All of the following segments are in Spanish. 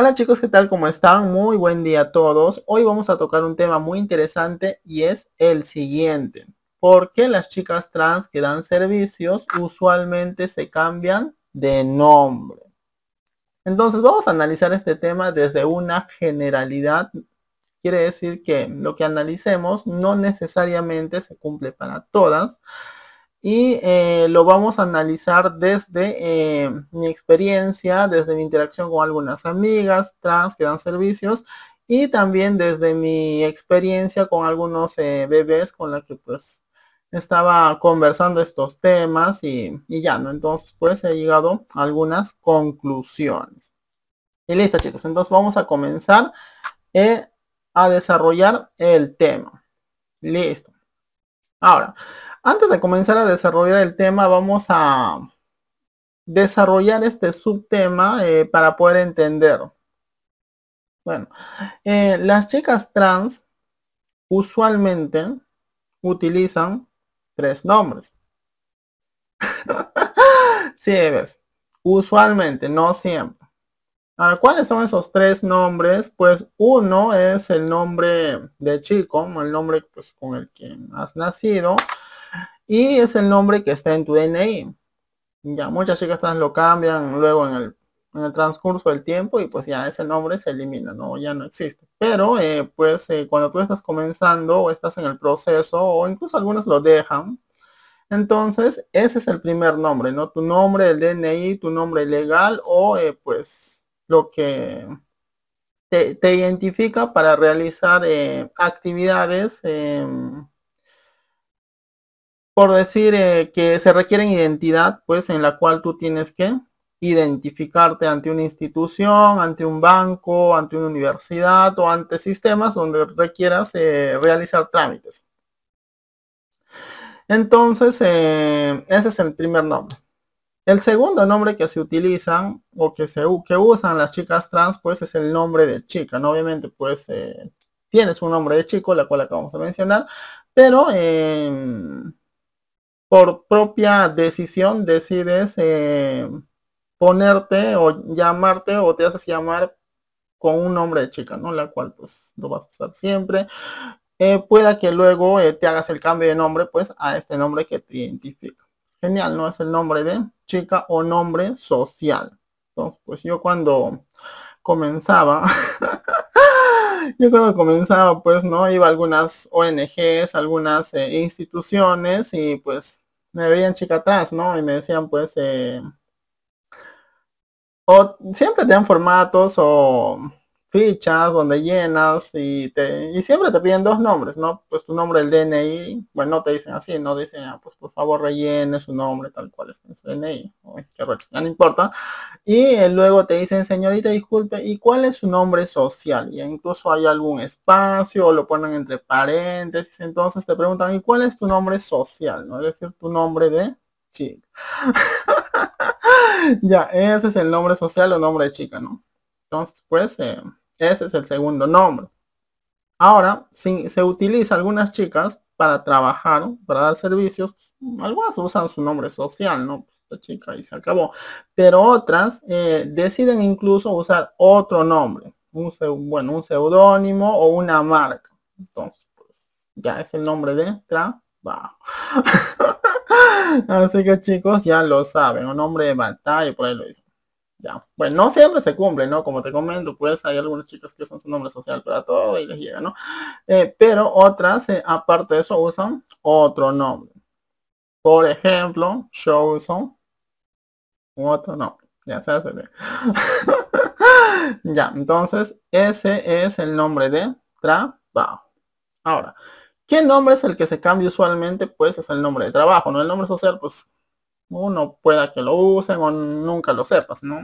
Hola chicos, ¿qué tal? ¿Cómo están? Muy buen día a todos. Hoy vamos a tocar un tema muy interesante y es el siguiente. ¿Por qué las chicas trans que dan servicios usualmente se cambian de nombre? Entonces vamos a analizar este tema desde una generalidad. Quiere decir que lo que analicemos no necesariamente se cumple para todas, y eh, lo vamos a analizar desde eh, mi experiencia, desde mi interacción con algunas amigas trans que dan servicios y también desde mi experiencia con algunos eh, bebés con la que pues estaba conversando estos temas y, y, ya, ¿no? Entonces pues he llegado a algunas conclusiones. Y listo chicos, entonces vamos a comenzar a desarrollar el tema. Listo. Ahora, antes de comenzar a desarrollar el tema, vamos a desarrollar este subtema eh, para poder entender. Bueno, eh, las chicas trans usualmente utilizan tres nombres. sí, ves. Usualmente, no siempre. Ah, ¿cuáles son esos tres nombres? Pues uno es el nombre de chico, el nombre pues, con el que has nacido y es el nombre que está en tu DNI. Ya muchas chicas trans lo cambian luego en el, transcurso del tiempo y pues ya ese nombre se elimina, ¿no? Ya no existe. Pero eh, pues eh, cuando tú estás comenzando o estás en el proceso o incluso algunos lo dejan, entonces ese es el primer nombre, ¿no? Tu nombre, el DNI, tu nombre legal o eh, pues lo que te, te identifica para realizar actividades em, por decir eh, que se requieren identidad, pues en la cual tú tienes que identificarte ante una institución, ante un banco, ante una universidad o ante sistemas donde requieras eh, realizar trámites. Entonces, eh, ese es el primer nombre. El segundo nombre que se utilizan o que, se, que usan las chicas trans, pues es el nombre de chica, ¿no? Obviamente, pues tienes un nombre de chico, la cual acabamos de mencionar, pero por propia decisión decides eh, ponerte o llamarte o te haces llamar con un nombre de chica, ¿no? La cual pues lo vas a usar siempre. Eh, pueda que luego eh, te hagas el cambio de nombre pues a este nombre que te identifica. Genial, ¿no? Es el nombre de chica o nombre social. Entonces, pues yo cuando comenzaba yo cuando comenzaba, pues, ¿no? Iba a algunas ONGs, algunas eh, instituciones y pues me veían chica atrás, ¿no? Y me decían, pues, eh, o siempre te dan formatos o fichas donde llenas y te y siempre te piden dos nombres, ¿no? Pues tu nombre, el DNI, bueno, no te dicen así, no dicen, ah, pues por favor rellene su nombre tal cual es su DNI, qué ya no importa. Y eh, luego te dicen, señorita, disculpe, ¿y cuál es su nombre social? Y incluso hay algún espacio lo ponen entre paréntesis, entonces te preguntan, ¿y cuál es tu nombre social? ¿No? Es decir, tu nombre de chica. ya, ese es el nombre social o nombre de chica, ¿no? Entonces, pues, eh, ese es el segundo nombre. Ahora, si se utiliza algunas chicas para trabajar, para dar servicios, algunas usan su nombre social, ¿no? La chica y se acabó. Pero otras eh, deciden incluso usar otro nombre, un, bueno, un seudónimo o una marca. Entonces, pues, ya es el nombre de trabajo. Así que chicos, ya lo saben, un nombre de batalla, por ahí lo dicen. Ya. Bueno, no siempre se cumple, ¿no? Como te comento, pues hay algunas chicas que usan su nombre social para todo y les llega, ¿no? Eh, pero otras, eh, aparte de eso, usan otro nombre. Por ejemplo, yo uso otro nombre. Ya se hace ya, entonces, ese es el nombre de trabajo. Ahora, ¿qué nombre es el que se cambia usualmente? Pues es el nombre de trabajo, ¿no? El nombre social, pues uno pueda que lo usen o nunca lo sepas, ¿no?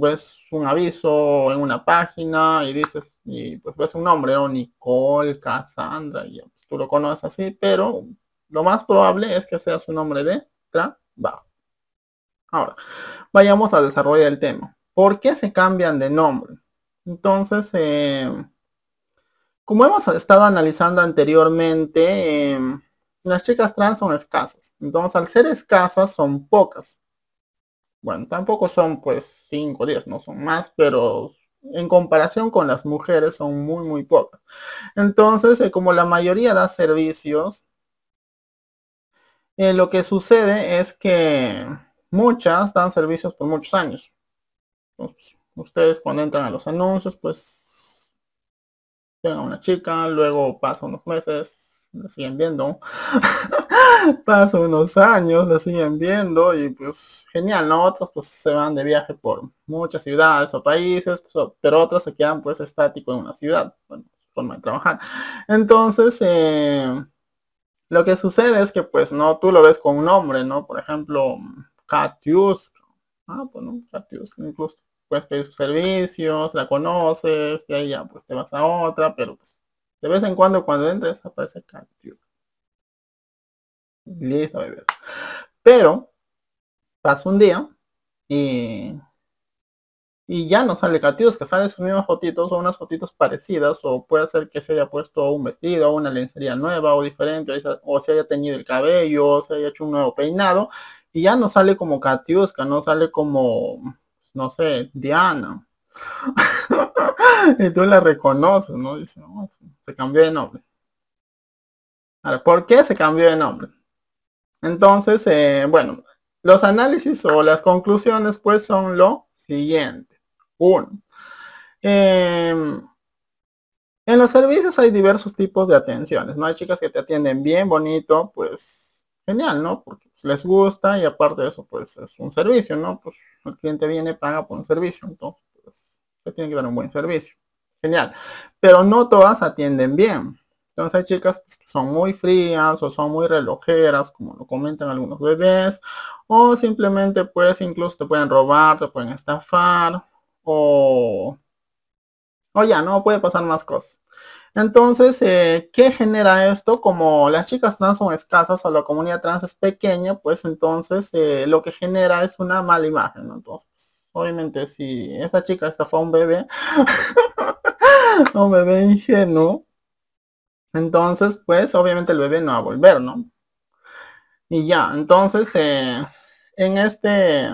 ves un aviso en una página y dices, y pues ves un nombre, o Nicole, Cassandra, y pues, tú lo conoces así, pero lo más probable es que sea su nombre de trabajo. Ahora, vayamos a desarrollar el tema. ¿Por qué se cambian de nombre? Entonces, eh, como hemos estado analizando anteriormente, em, las chicas trans son escasas. Entonces, al ser escasas, son pocas. Bueno, tampoco son pues 5 o 10, no son más, pero en comparación con las mujeres son muy, muy pocas. Entonces, eh, como la mayoría da servicios, eh, lo que sucede es que muchas dan servicios por muchos años. ustedes cuando entran a los anuncios, pues, a una chica, luego pasa unos meses, siguen viendo. Pasan unos años, la siguen viendo y pues genial, ¿no? Otros pues se van de viaje por muchas ciudades o países, pues, pero otros se quedan pues estático en una ciudad, bueno, forma de trabajar. Entonces, eh, lo que sucede es que pues no, tú lo ves con un nombre, ¿no? Por ejemplo, Katius, ah, pues no, Katius, incluso puedes pedir sus servicios, la conoces, y ahí ya pues te vas a otra, pero pues de vez en cuando cuando entras aparece Katiuska. Listo, bebé. Pero pasa un día y, y ya no sale Katiuska, sale sus mismas fotitos o unas fotitos parecidas o puede ser que se haya puesto un vestido o una lencería nueva o diferente o se haya teñido el cabello o se haya hecho un nuevo peinado y ya no sale como Katiuska, no sale como, no sé, Diana y tú la reconoces, ¿no? Dice, se cambió de nombre. Ahora, ¿por qué se cambió de nombre? Entonces, eh, bueno, los análisis o las conclusiones pues son lo siguiente. Uno. Em, en los servicios hay diversos tipos de atenciones, ¿no? Hay chicas que te atienden bien, bonito, pues genial, ¿no? Porque pues, les gusta y aparte de eso, pues es un servicio, ¿no? Pues el cliente viene, paga por un servicio, entonces tienen que dar un buen servicio. Genial. Pero no todas atienden bien. Entonces hay chicas pues, que son muy frías o son muy relojeras, como lo comentan algunos bebés, o simplemente pues incluso te pueden robar, te pueden estafar, o, o ya, no, puede pasar más cosas. Entonces, eh, ¿qué genera esto? Como las chicas trans son escasas o la comunidad trans es pequeña, pues entonces eh, lo que genera es una mala imagen, ¿no? Entonces, obviamente si esta chica esta fue un bebé, un bebé ingenuo, entonces pues obviamente el bebé no va a volver, ¿no? Y ya, entonces eh, en este,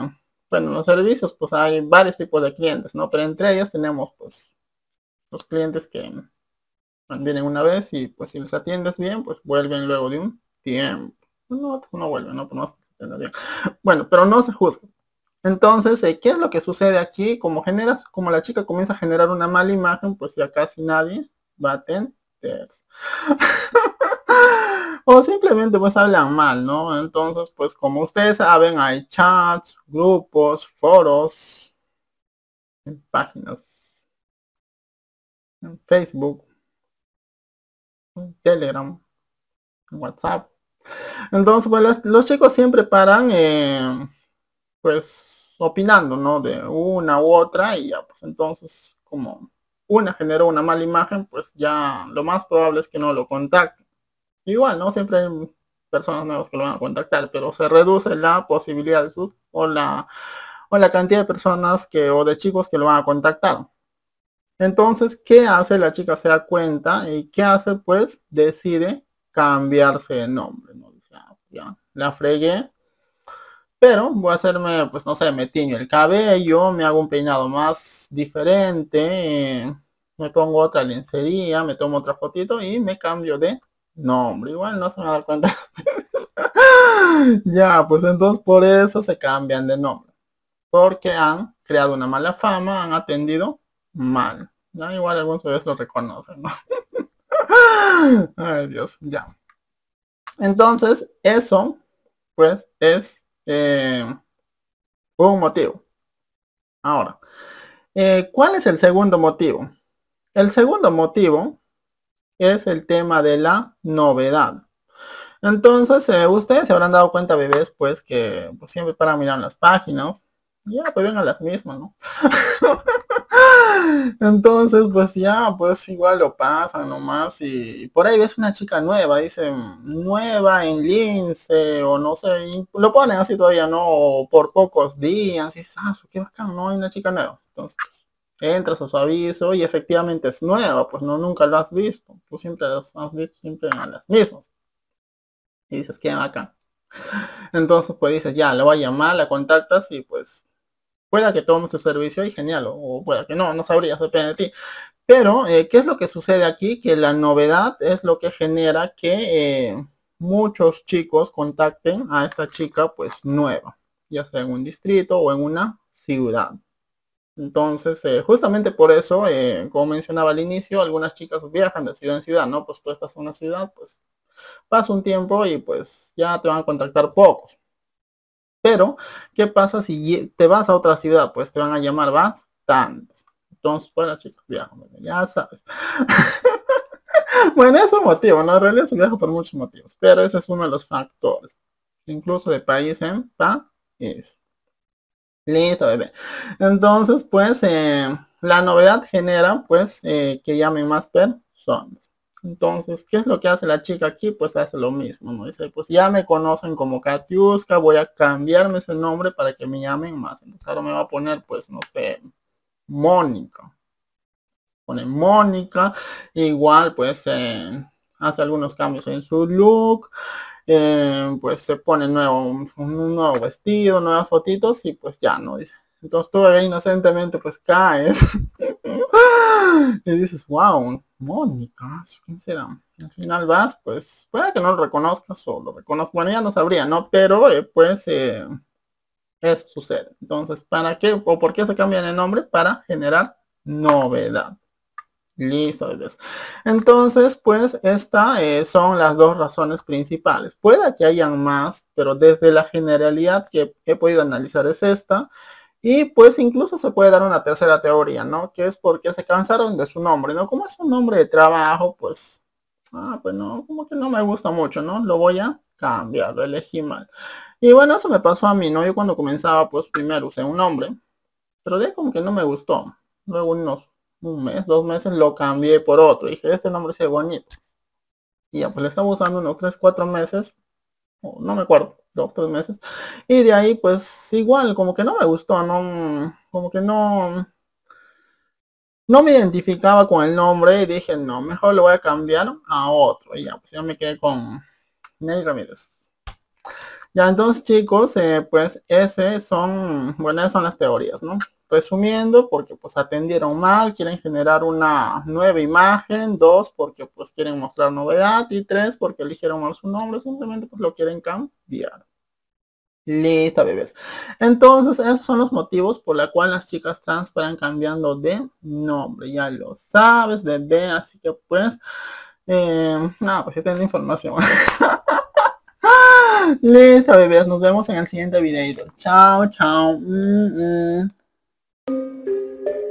bueno, los servicios pues hay varios tipos de clientes, ¿no? Pero entre ellas tenemos pues los clientes que vienen una vez y pues si les atiendes bien, pues vuelven luego de un tiempo. No, pues, no vuelven, no, pues no se bien. Bueno, pero no se juzguen. Entonces, eh, ¿qué es lo que sucede aquí? Como generas, como la chica comienza a generar una mala imagen, pues ya casi nadie va a tener. o simplemente pues hablan mal, ¿no? Entonces, pues como ustedes saben, hay chats, grupos, foros, páginas, en Facebook, en Telegram, en WhatsApp. Entonces, pues los, chicos siempre paran, eh, pues opinando, ¿no? De una u otra y ya, pues entonces como una generó una mala imagen, pues ya lo más probable es que no lo contacte Igual, ¿no? Siempre hay personas nuevas que lo van a contactar, pero se reduce la posibilidad de sus o la, o la cantidad de personas que o de chicos que lo van a contactar. Entonces, ¿qué hace? La chica se da cuenta y ¿qué hace? Pues decide cambiarse de nombre, ¿no? Ah, ya la fregué, pero voy a hacerme, pues no sé, me tiño el cabello, me hago un peinado más diferente, me pongo otra lencería, me tomo otra fotito y me cambio de nombre. Igual no se me va a dar cuenta. ya, pues entonces por eso se cambian de nombre. Porque han creado una mala fama, han atendido mal. Ya igual algunos de ustedes lo reconocen, ¿no? Ay Dios, ya. Entonces, eso, pues, es eh, un motivo. Ahora, eh, ¿cuál es el segundo motivo? El segundo motivo es el tema de la novedad. Entonces, eh, ustedes se habrán dado cuenta, bebés, pues que pues, siempre para mirar las páginas. Ya, pues vengan las mismas, ¿no? Entonces, pues ya, pues igual lo pasa nomás y, por ahí ves una chica nueva, dice nueva en Lince o no sé, lo pone así todavía, ¿no? por pocos días, y ah, qué bacán, no hay una chica nueva. Entonces, pues, entras a su aviso y efectivamente es nueva, pues no, nunca lo has visto, tú siempre las has visto siempre a las mismas. Y dices, qué bacán. Entonces, pues dices, ya, la voy a llamar, la contactas y pues Pueda que tomes el servicio y genial, o, pueda que no, no sabría depende de ti. Pero, eh, ¿qué es lo que sucede aquí? Que la novedad es lo que genera que eh, muchos chicos contacten a esta chica pues nueva, ya sea en un distrito o en una ciudad. Entonces, eh, justamente por eso, como mencionaba al inicio, algunas chicas viajan de ciudad en ciudad, ¿no? Pues tú estás en una ciudad, pues pasa un tiempo y pues ya te van a contactar pocos. Pero, ¿qué pasa si te vas a otra ciudad? Pues te van a llamar bastantes. Entonces, bueno, chicos, ya, ya sabes. bueno, eso motivo, ¿no? En realidad se por muchos motivos, pero ese es uno de los factores. Incluso de país en país. Listo, bebé. Entonces, pues, eh, la novedad genera, pues, eh, que llamen más personas. Entonces, ¿qué es lo que hace la chica aquí? Pues hace lo mismo, ¿no? Dice, pues ya me conocen como Katiuska, voy a cambiarme ese nombre para que me llamen más. Entonces ahora me va a poner, pues, no sé, Mónica. Pone Mónica, igual, pues, eh, hace algunos cambios en su look. Eh, pues se pone nuevo, un, nuevo vestido, nuevas fotitos y pues ya, ¿no? Dice, entonces tú inocentemente pues caes. y dices, wow, Mónica, ¿quién será? Al final vas, pues puede que no lo reconozcas o lo reconozco. Bueno, ya no sabría, ¿no? Pero eh, pues eh, eso sucede. Entonces, ¿para qué o por qué se cambian el nombre? Para generar novedad. Listo, bebés. Entonces, pues estas eh, son las dos razones principales. Puede que hayan más, pero desde la generalidad que he podido analizar es esta. Y pues incluso se puede dar una tercera teoría, ¿no? Que es porque se cansaron de su nombre, ¿no? Como es un nombre de trabajo, pues, ah, pues no, como que no me gusta mucho, ¿no? Lo voy a cambiar, lo elegí mal. Y bueno, eso me pasó a mí, ¿no? Yo cuando comenzaba, pues primero usé un nombre, pero de como que no me gustó. Luego unos un mes, dos meses lo cambié por otro. Y dije, este nombre es bonito. Y ya, pues le estaba usando unos tres, cuatro meses, no me acuerdo dos, tres meses. Y de ahí pues igual, como que no me gustó, no, como que no, no me identificaba con el nombre y dije, no, mejor lo voy a cambiar a otro. Y ya, pues ya me quedé con Ney Ramírez. Ya entonces chicos, eh, pues ese son, bueno, esas son las teorías, ¿no? resumiendo, porque pues atendieron mal, quieren generar una nueva imagen, dos, porque pues quieren mostrar novedad, y tres, porque eligieron mal su nombre, simplemente pues lo quieren cambiar. Lista bebés. Entonces, esos son los motivos por la cual las chicas trans paran cambiando de nombre. Ya lo sabes, bebé, así que pues, eh, nada, pues ya tengo información. Lista bebés, nos vemos en el siguiente video. Chao, chao. Mm, mm. thank you